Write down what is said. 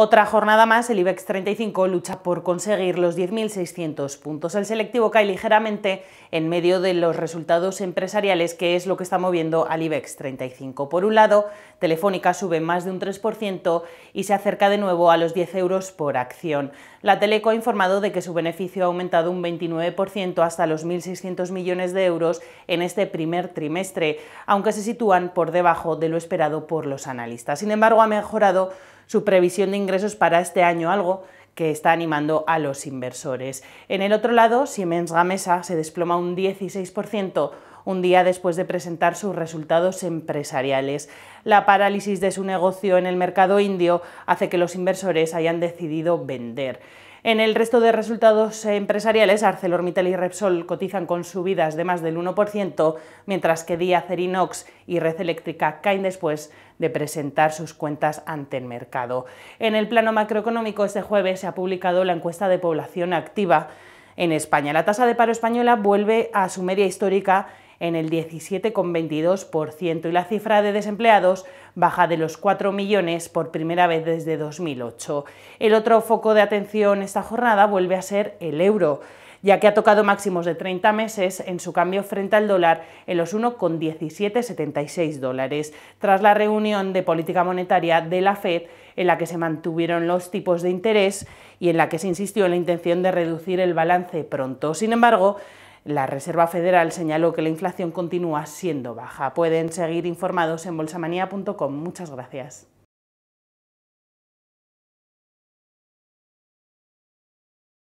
Otra jornada más, el IBEX 35 lucha por conseguir los 10.600 puntos. El selectivo cae ligeramente en medio de los resultados empresariales, que es lo que está moviendo al IBEX 35. Por un lado, Telefónica sube más de un 3% y se acerca de nuevo a los 10 euros por acción. La Teleco ha informado de que su beneficio ha aumentado un 29% hasta los 1.600 millones de euros en este primer trimestre, aunque se sitúan por debajo de lo esperado por los analistas. Sin embargo, ha mejorado su previsión de ingresos para este año, algo que está animando a los inversores. En el otro lado, Siemens Gamesa se desploma un 16% un día después de presentar sus resultados empresariales. La parálisis de su negocio en el mercado indio hace que los inversores hayan decidido vender. En el resto de resultados empresariales, ArcelorMittal y Repsol cotizan con subidas de más del 1%, mientras que Díaz Erinox y Red Eléctrica caen después de presentar sus cuentas ante el mercado. En el plano macroeconómico, este jueves se ha publicado la encuesta de población activa en España. La tasa de paro española vuelve a su media histórica en el 17,22% y la cifra de desempleados baja de los 4 millones por primera vez desde 2008. El otro foco de atención esta jornada vuelve a ser el euro ya que ha tocado máximos de 30 meses en su cambio frente al dólar en los 1,1776 dólares, tras la reunión de política monetaria de la Fed en la que se mantuvieron los tipos de interés y en la que se insistió en la intención de reducir el balance pronto. Sin embargo, la Reserva Federal señaló que la inflación continúa siendo baja. Pueden seguir informados en bolsamanía.com. Muchas gracias.